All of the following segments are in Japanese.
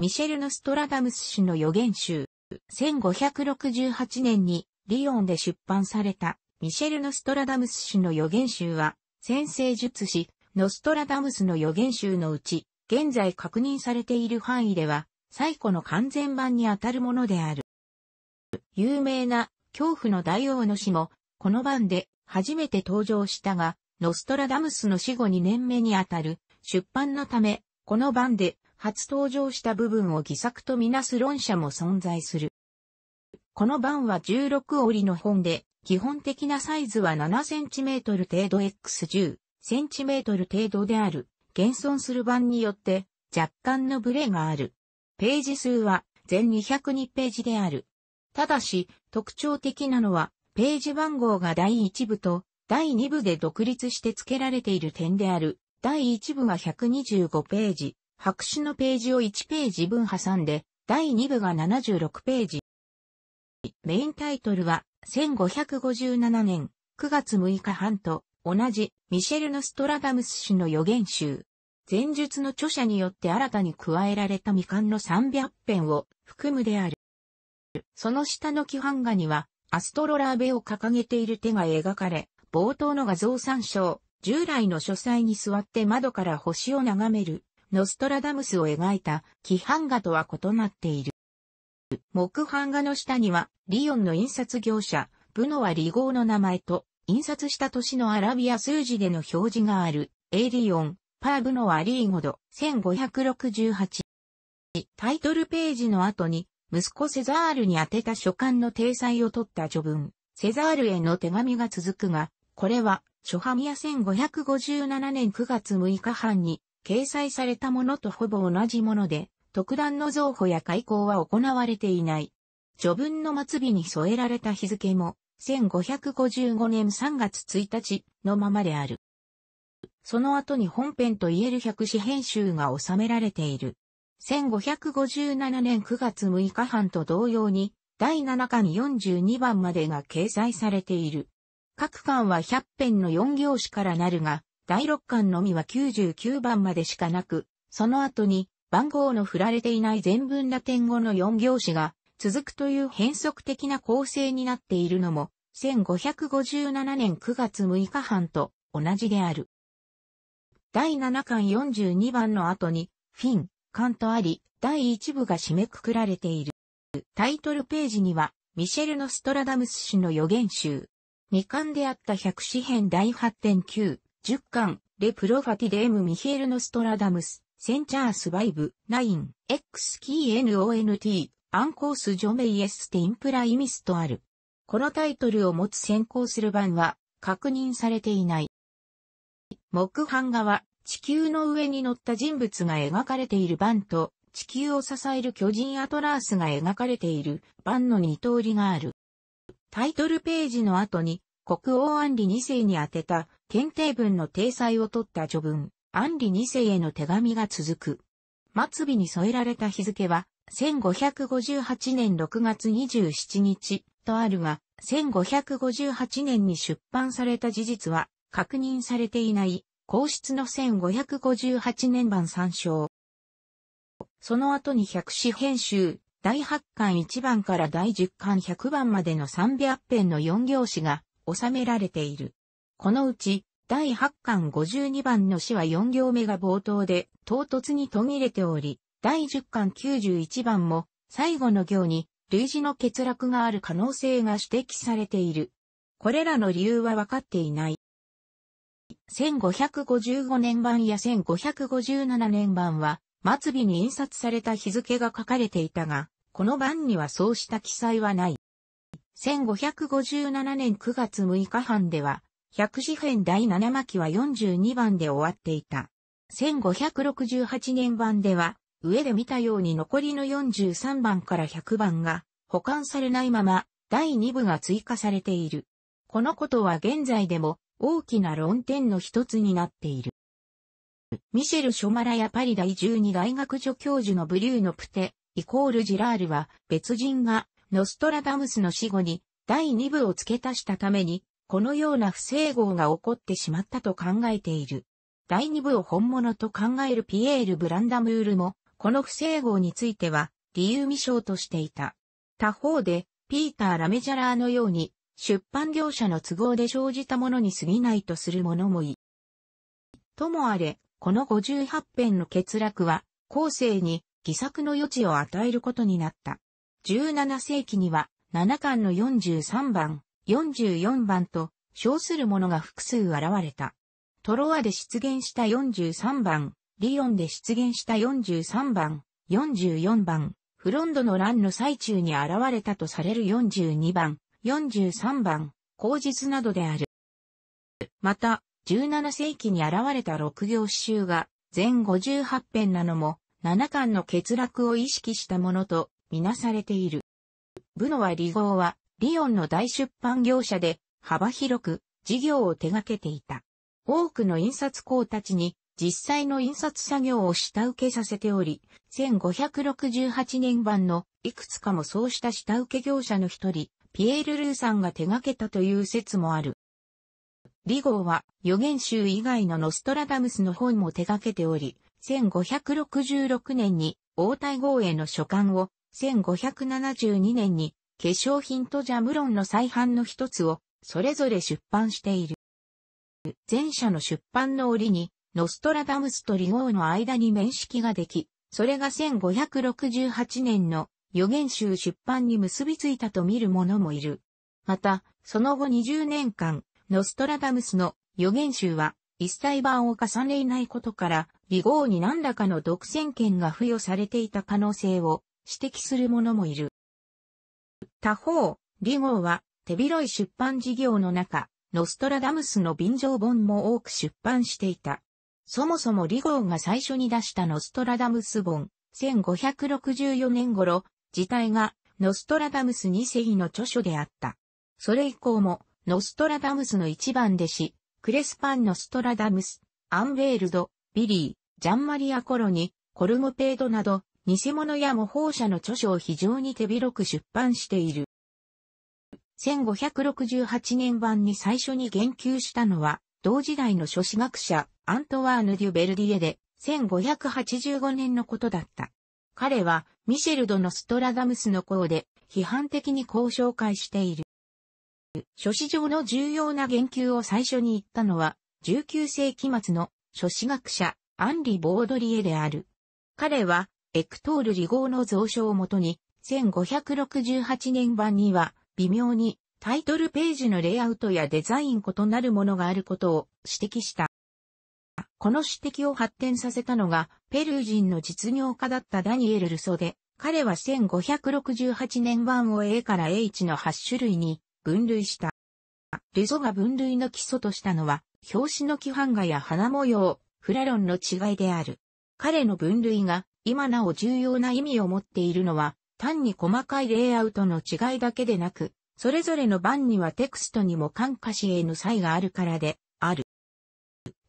ミシェル・ノストラダムス氏の予言集、1568年にリヨンで出版されたミシェル・ノストラダムス氏の予言集は、先生術師、ノストラダムスの予言集のうち、現在確認されている範囲では、最古の完全版にあたるものである。有名な恐怖の大王の死も、この版で初めて登場したが、ノストラダムスの死後2年目にあたる出版のため、この版で初登場した部分を偽作とみなす論者も存在する。この版は16折の本で、基本的なサイズは 7cm 程度 x10cm 程度である。現存する版によって若干のブレがある。ページ数は全202ページである。ただし、特徴的なのは、ページ番号が第1部と第2部で独立して付けられている点である。第1部が125ページ、白紙のページを1ページ分挟んで、第2部が76ページ。メインタイトルは、1557年9月6日半と、同じミシェル・ノストラダムス氏の予言集。前述の著者によって新たに加えられた未完の300編を含むである。その下の規範画には、アストロラーベを掲げている手が描かれ、冒頭の画像参照、従来の書斎に座って窓から星を眺めるノストラダムスを描いた規範画とは異なっている。木版画の下には、リヨンの印刷業者、ブノワリ号の名前と、印刷した年のアラビア数字での表示がある、エイリオン、パーブノワリーゴド、1568。タイトルページの後に、息子セザールに宛てた書簡の体裁を取った序文、セザールへの手紙が続くが、これは、初版や1557年9月6日版に、掲載されたものとほぼ同じもので、特段の増補や開口は行われていない。序文の末尾に添えられた日付も、1555年3月1日のままである。その後に本編と言える百紙編集が収められている。1557年9月6日版と同様に、第7巻42番までが掲載されている。各巻は100編の4行詞からなるが、第6巻のみは99番までしかなく、その後に番号の振られていない全文ラテン語の4行詞が続くという変則的な構成になっているのも、1557年9月6日半と同じである。第7巻42番の後に、フィン、カンとあり、第1部が締めくくられている。タイトルページには、ミシェル・ノストラダムス氏の予言集。2巻であった百紙編第8.9、10巻、レプロファティデーム・ミヒエル・ノストラダムス、センチャースバイブ、9、X キー NONT、アンコース・ジョメイエス・テインプライミスとある。このタイトルを持つ先行する版は、確認されていない。木版画は、地球の上に乗った人物が描かれている版と、地球を支える巨人アトラースが描かれている版の二通りがある。タイトルページの後に、国王アンリ2世に宛てた検定文の体裁を取った序文、アンリ2世への手紙が続く。末尾に添えられた日付は、1558年6月27日とあるが、1558年に出版された事実は確認されていない皇室の1558年版参照。その後に百紙編集、第8巻1番から第10巻100番までの300編の4行詞が収められている。このうち、第8巻52番の詩は4行目が冒頭で唐突に途切れており、第10巻91番も最後の行に類似の欠落がある可能性が指摘されている。これらの理由は分かっていない。1555年版や1557年版は、末尾に印刷された日付が書かれていたが、この版にはそうした記載はない。1557年9月6日半では、百字編第7巻は42番で終わっていた。1568年版では、上で見たように残りの43番から100番が保管されないまま第2部が追加されている。このことは現在でも大きな論点の一つになっている。ミシェル・ショマラやパリ第12大学助教授のブリューのプテ、イコール・ジラールは別人がノストラダムスの死後に第二部を付け足したために、このような不整合が起こってしまったと考えている。第二部を本物と考えるピエール・ブランダムールも、この不整合については、理由未詳としていた。他方で、ピーター・ラメジャラーのように、出版業者の都合で生じたものに過ぎないとする者もい。ともあれ、この58編の欠落は、後世に偽作の余地を与えることになった。17世紀には7巻の43番、44番と称するものが複数現れた。トロアで出現した43番、リオンで出現した43番、44番、フロンドの乱の最中に現れたとされる42番、43番、口実などである。また、17世紀に現れた6行詩集が、全58編なのも、7巻の欠落を意識したものとみなされている。ブノワリゴーは、リオンの大出版業者で、幅広く、事業を手掛けていた。多くの印刷工たちに、実際の印刷作業を下請けさせており、1568年版のいくつかもそうした下請け業者の一人、ピエール・ルーさんが手掛けたという説もある。リゴーは予言集以外のノストラダムスの本も手掛けており、1566年に大体号への書簡を1572年に化粧品とジャムロンの再販の一つをそれぞれ出版している。前者の出版の折にノストラダムスとリゴーの間に面識ができ、それが1568年の予言集出版に結びついたと見る者もいる。また、その後20年間、ノストラダムスの予言集は一切版を重ねいないことから、リゴーに何らかの独占権が付与されていた可能性を指摘する者もいる。他方、リゴーは手広い出版事業の中、ノストラダムスの便乗本も多く出版していた。そもそもリゴーが最初に出したノストラダムス本、1564年頃、自体がノストラダムス2世の著書であった。それ以降も、ノストラダムスの一番弟子、クレスパン・ノストラダムス、アンウェールド、ビリー、ジャンマリア・コロニ、コルモペードなど、偽物や模倣者の著書を非常に手広く出版している。1568年版に最初に言及したのは、同時代の諸子学者、アントワーヌ・デュ・ベルディエで、1585年のことだった。彼は、ミシェル・ド・のストラダムスの項で、批判的にこう紹介している。諸子上の重要な言及を最初に言ったのは、19世紀末の諸子学者、アンリ・ボードリエである。彼は、エクトール離合の蔵書をもとに、1568年版には、微妙にタイトルページのレイアウトやデザイン異なるものがあることを指摘した。この指摘を発展させたのが、ペルー人の実業家だったダニエル・ルソで、彼は1568年版を A から H の8種類に分類した。ルソが分類の基礎としたのは、表紙の規範画や花模様、フラロンの違いである。彼の分類が今なお重要な意味を持っているのは、単に細かいレイアウトの違いだけでなく、それぞれの番にはテクストにも感化しへの差異があるからで、ある。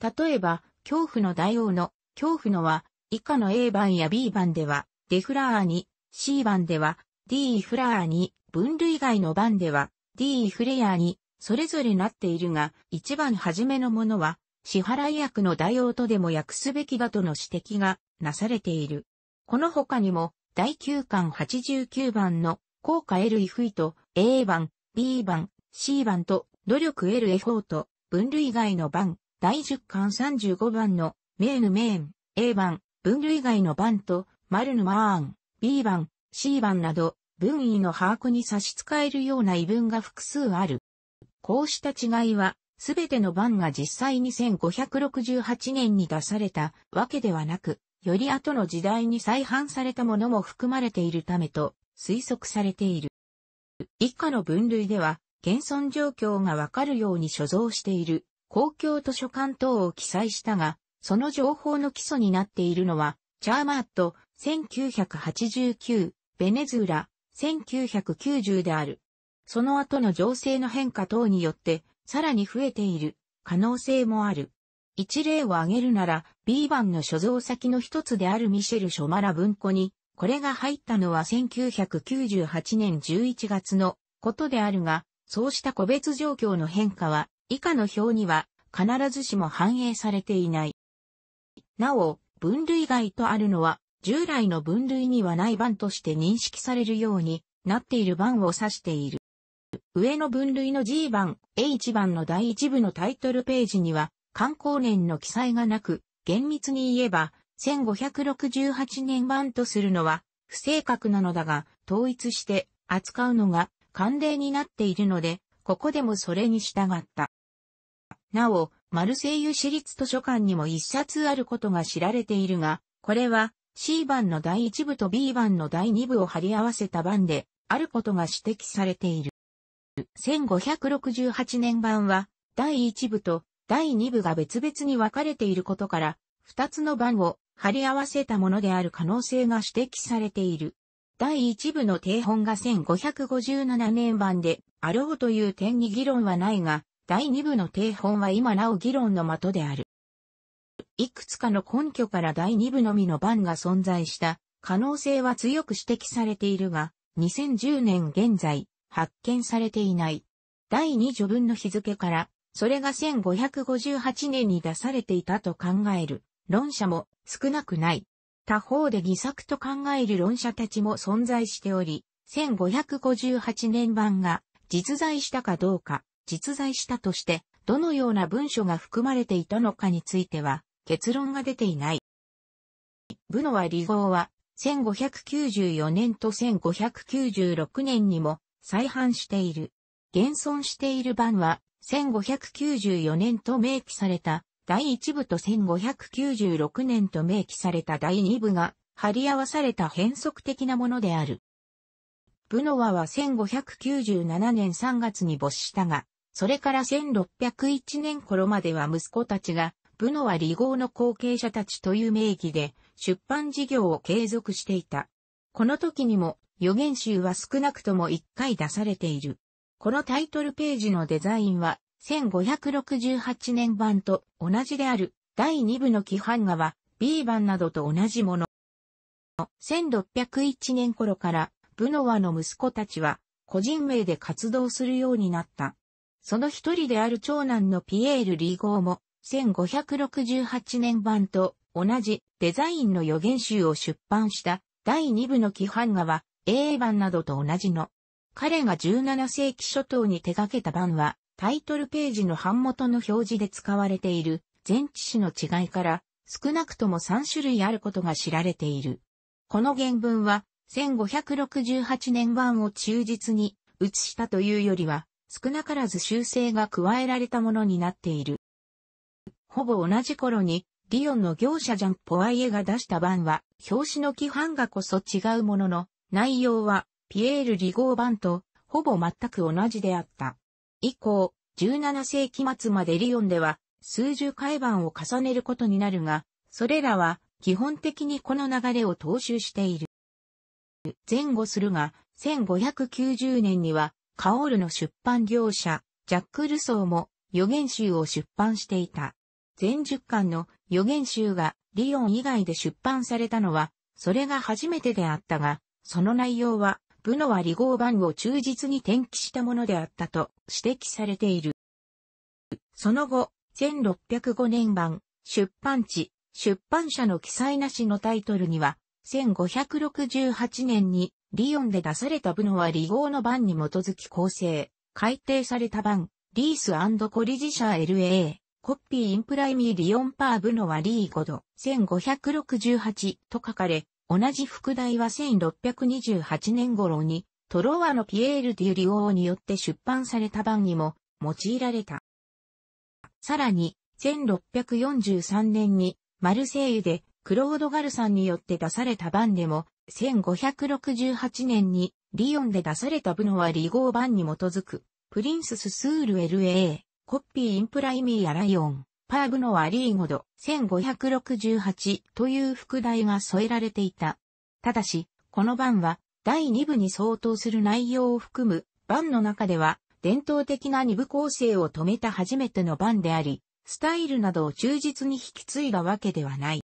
例えば、恐怖の大王の、恐怖のは、以下の A 番や B 番では、デフラーに、C 番では、D フラーに、分類外の番では、D フレアに、それぞれなっているが、一番初めのものは、支払い役の代用とでも訳すべきだとの指摘がなされている。この他にも、第9巻89番の効果 L イフイと A 番、B 番、C 番と努力 LF4 と分類外の番、第10巻35番のメーヌメーン、A 番、分類外の番とマルヌマーン、B 番、C 番など分位の把握に差し支えるような異文が複数ある。こうした違いはすべての版が実際に1568年に出されたわけではなく、より後の時代に再販されたものも含まれているためと推測されている。以下の分類では、現存状況がわかるように所蔵している公共図書館等を記載したが、その情報の基礎になっているのは、チャーマート、1989、ベネズーラ、1990である。その後の情勢の変化等によって、さらに増えている可能性もある。一例を挙げるなら、B 版の所蔵先の一つであるミシェル・ショマラ文庫に、これが入ったのは1998年11月のことであるが、そうした個別状況の変化は、以下の表には必ずしも反映されていない。なお、分類外とあるのは、従来の分類にはない版として認識されるようになっている版を指している。上の分類の G 番、H 番の第一部のタイトルページには、観光年の記載がなく、厳密に言えば、1568年版とするのは不正確なのだが、統一して扱うのが慣例になっているので、ここでもそれに従った。なお、マルセイユ市立図書館にも一冊あることが知られているが、これは C 版の第1部と B 版の第2部を貼り合わせた版であることが指摘されている。1568年版は、第1部と第2部が別々に分かれていることから、2つの版を貼り合わせたものである可能性が指摘されている。第1部の定本が1557年版であろうという点に議論はないが、第2部の定本は今なお議論の的である。いくつかの根拠から第2部のみの版が存在した可能性は強く指摘されているが、2010年現在、発見されていない。第二序文の日付から、それが1558年に出されていたと考える論者も少なくない。他方で偽作と考える論者たちも存在しており、1558年版が実在したかどうか、実在したとして、どのような文書が含まれていたのかについては、結論が出ていない。ブノワ・リゴは、1594年と1596年にも、再販している。現存している版は、1594年と明記された第1部と1596年と明記された第2部が貼り合わされた変則的なものである。ブノワは1597年3月に没したが、それから1601年頃までは息子たちが、ブノワ離合の後継者たちという名義で出版事業を継続していた。この時にも予言集は少なくとも1回出されている。このタイトルページのデザインは、1568年版と同じである第2部の規範画は B 版などと同じもの。1601年頃からブノワの息子たちは個人名で活動するようになった。その一人である長男のピエール・リーゴーも1568年版と同じデザインの予言集を出版した第2部の規範画は英版などと同じの。彼が17世紀初頭に手掛けた版は、タイトルページの版元の表示で使われている前置詞の違いから、少なくとも3種類あることが知られている。この原文は、1568年版を忠実に写したというよりは、少なからず修正が加えられたものになっている。ほぼ同じ頃に、リオンの業者ジャン・ポワイエが出した版は、表紙の規範がこそ違うものの、内容は、ピエール・リゴー版と、ほぼ全く同じであった。以降、17世紀末までリヨンでは、数十回版を重ねることになるが、それらは、基本的にこの流れを踏襲している。前後するが、1590年には、カオールの出版業者、ジャック・ルソーも、予言集を出版していた。全十巻の予言集がリヨン以外で出版されたのは、それが初めてであったが、その内容は、ブノワリ号版を忠実に転記したものであったと指摘されている。その後、1605年版、出版地、出版社の記載なしのタイトルには、1568年にリヨンで出されたブノワリ号の版に基づき構成、改定された版、リースコリジシャ LA、コピーインプライミーリオンパーブノワリー5度、1568と書かれ、同じ副題は1628年頃に、トロワのピエール・デュ・リオーによって出版された版にも用いられた。さらに、1643年にマルセイユでクロード・ガルさんによって出された版でも、1568年にリヨンで出されたブノワリゴー版に基づく、プリンス・ススール LA、コッピー・インプライミー・アライオン。パーグノアリーゴド1568という副題が添えられていた。ただし、この版は第2部に相当する内容を含む版の中では伝統的な2部構成を止めた初めての版であり、スタイルなどを忠実に引き継いだわけではない。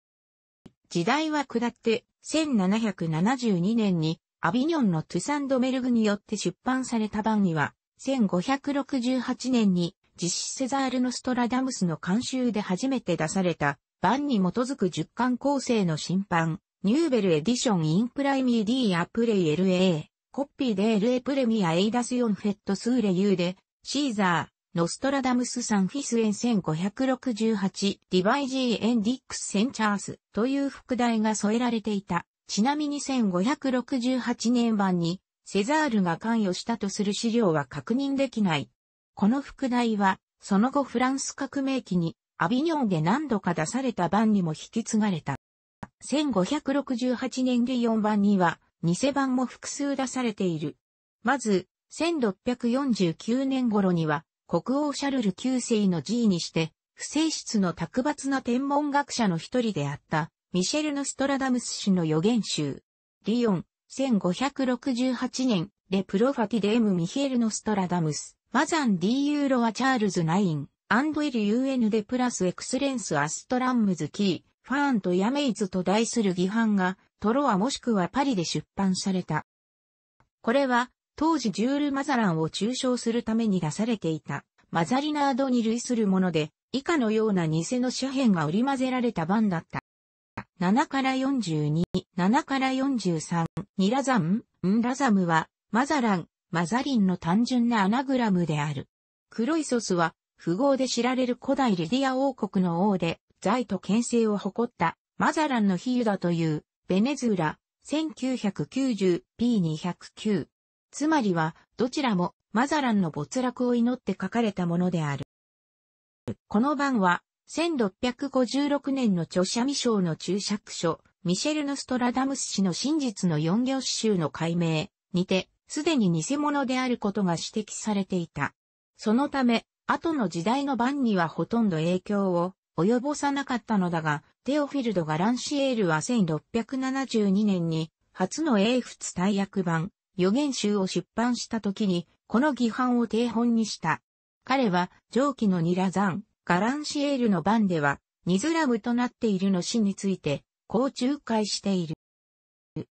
時代は下って1772年にアビニョンのトゥサンドメルグによって出版された版には1568年に実施セザール・ノストラダムスの監修で初めて出された、版に基づく10巻構成の審判、ニューベルエディション・インプライミー・ディア・プレイ LA、コッピーで LA プレミア・エイダス・ヨン・フェット・スーレ・ユーデ、シーザー、ノストラダムス・サン・フィス・エン1568、ディバイジー・エン・ディックス・センチャースという副題が添えられていた。ちなみに1568年版に、セザールが関与したとする資料は確認できない。この副題は、その後フランス革命期に、アビニョンで何度か出された版にも引き継がれた。1568年リヨン版には、偽版も複数出されている。まず、1649年頃には、国王シャルル九世の G にして、不正室の卓抜な天文学者の一人であった、ミシェル・ノストラダムス氏の予言集。リヨン、1568年、レプロファティデーム・ミヒエル・ノストラダムス。マザン D ユーロはチャールズ9、アンドイル UN でプラスエクスレンスアストランムズキー、ファーンとヤメイズと題する義判が、トロアもしくはパリで出版された。これは、当時ジュール・マザランを中傷するために出されていた、マザリナードに類するもので、以下のような偽の紙片が織り混ぜられた版だった。7から42、7から43、ニラザム、ンラザムは、マザラン、マザリンの単純なアナグラムである。クロイソスは、富豪で知られる古代リディア王国の王で、財と権勢を誇った、マザランの比喩だという、ベネズーラ、1990p209。つまりは、どちらも、マザランの没落を祈って書かれたものである。この版は、1656年の著者未章の注釈書、ミシェル・ノストラダムス氏の真実の四行詩集の解明にて、すでに偽物であることが指摘されていた。そのため、後の時代の版にはほとんど影響を及ぼさなかったのだが、テオフィルド・ガランシエールは1672年に初の英仏大役版、予言集を出版した時に、この義版を定本にした。彼は、上記のニラザン、ガランシエールの版では、ニズラムとなっているの死について、こう仲介している。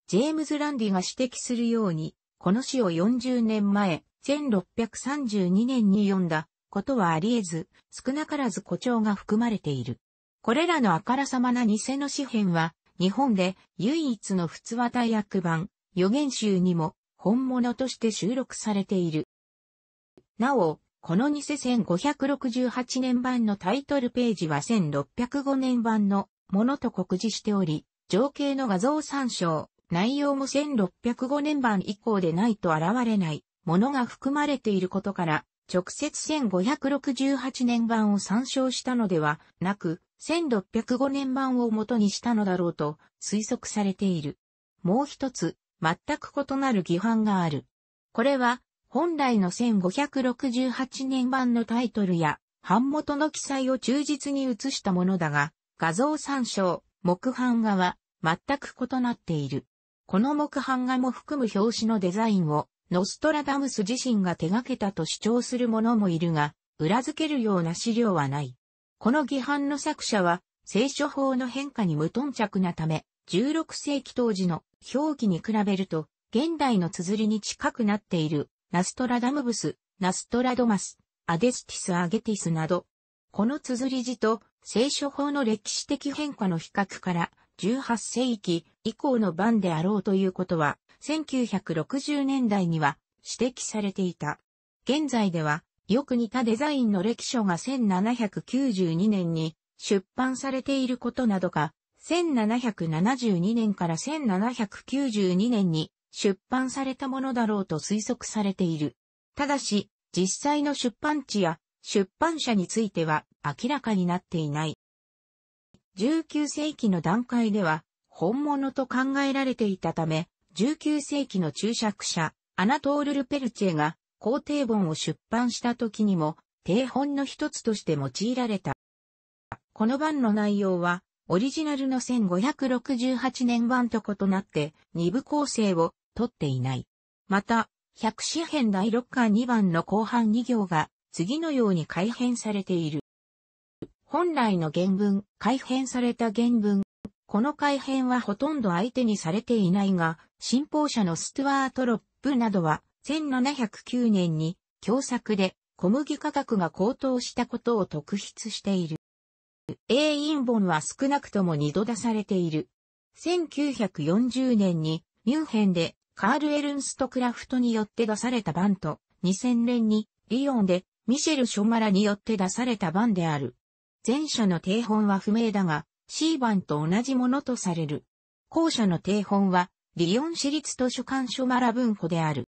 ジェームズ・ランディが指摘するように、この詩を40年前、1632年に読んだことはあり得ず、少なからず誇張が含まれている。これらのあからさまな偽の詩篇は、日本で唯一の普通話大役版、予言集にも本物として収録されている。なお、この偽1568年版のタイトルページは1605年版のものと告示しており、情景の画像参照、内容も1605年版以降でないと現れないものが含まれていることから、直接1568年版を参照したのではなく、1605年版を元にしたのだろうと推測されている。もう一つ、全く異なる規範がある。これは、本来の1568年版のタイトルや、版元の記載を忠実に写したものだが、画像参照、木版画は、全く異なっている。この木版画も含む表紙のデザインを、ノストラダムス自身が手掛けたと主張する者もいるが、裏付けるような資料はない。この議版の作者は、聖書法の変化に無頓着なため、16世紀当時の表記に比べると、現代の綴りに近くなっている、ナストラダムブス、ナストラドマス、アデスティス・アゲティスなど、この綴り字と聖書法の歴史的変化の比較から、18世紀以降の版であろうということは、1960年代には指摘されていた。現在では、よく似たデザインの歴書が1792年に出版されていることなどか、1772年から1792年に出版されたものだろうと推測されている。ただし、実際の出版地や出版社については明らかになっていない。19世紀の段階では本物と考えられていたため、19世紀の注釈者、アナトール・ルペルチェが皇帝本を出版した時にも、定本の一つとして用いられた。この版の内容は、オリジナルの1568年版と異なって、二部構成を取っていない。また、百紙編第6巻2番の後半2行が、次のように改編されている。本来の原文、改変された原文。この改変はほとんど相手にされていないが、信奉者のストゥワート・ロップなどは、1709年に、共作で、小麦価格が高騰したことを特筆している。ンボ本は少なくとも二度出されている。1940年に、ミュンヘンで、カール・エルンスト・クラフトによって出された版と、2000年に、リヨンで、ミシェル・ショマラによって出された版である。前者の定本は不明だが、C 版と同じものとされる。後者の定本は、リヨン市立図書館書マラ文庫である。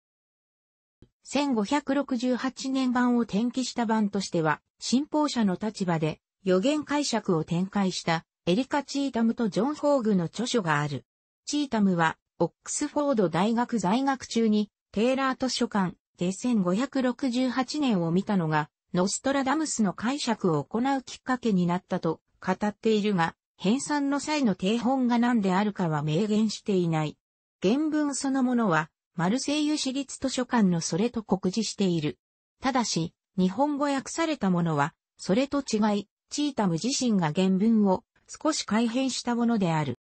1568年版を転記した版としては、信奉者の立場で予言解釈を展開したエリカ・チータムとジョン・ホーグの著書がある。チータムは、オックスフォード大学在学中に、テイラー図書館で1568年を見たのが、ノストラダムスの解釈を行うきっかけになったと語っているが、編纂の際の定本が何であるかは明言していない。原文そのものは、マルセイユ市立図書館のそれと告示している。ただし、日本語訳されたものは、それと違い、チータム自身が原文を少し改変したものである。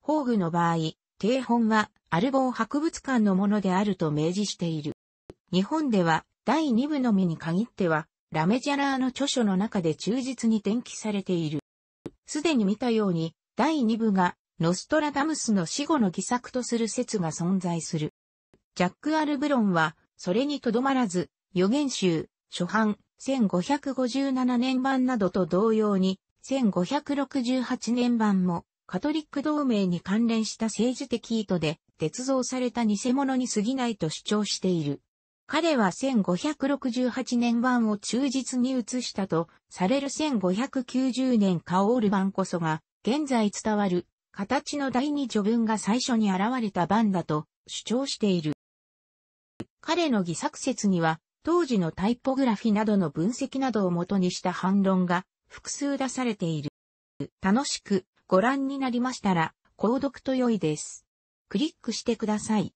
宝具の場合、定本はアルボー博物館のものであると明示している。日本では第2部のみに限っては、ラメジャラーの著書の中で忠実に転記されている。すでに見たように、第2部が、ノストラダムスの死後の偽作とする説が存在する。ジャック・アル・ブロンは、それにとどまらず、予言集、初版、1557年版などと同様に、1568年版も、カトリック同盟に関連した政治的意図で、鉄造された偽物に過ぎないと主張している。彼は1568年版を忠実に移したとされる1590年カオール版こそが現在伝わる形の第二序文が最初に現れた版だと主張している。彼の偽作説には当時のタイポグラフィなどの分析などをもとにした反論が複数出されている。楽しくご覧になりましたら購読と良いです。クリックしてください。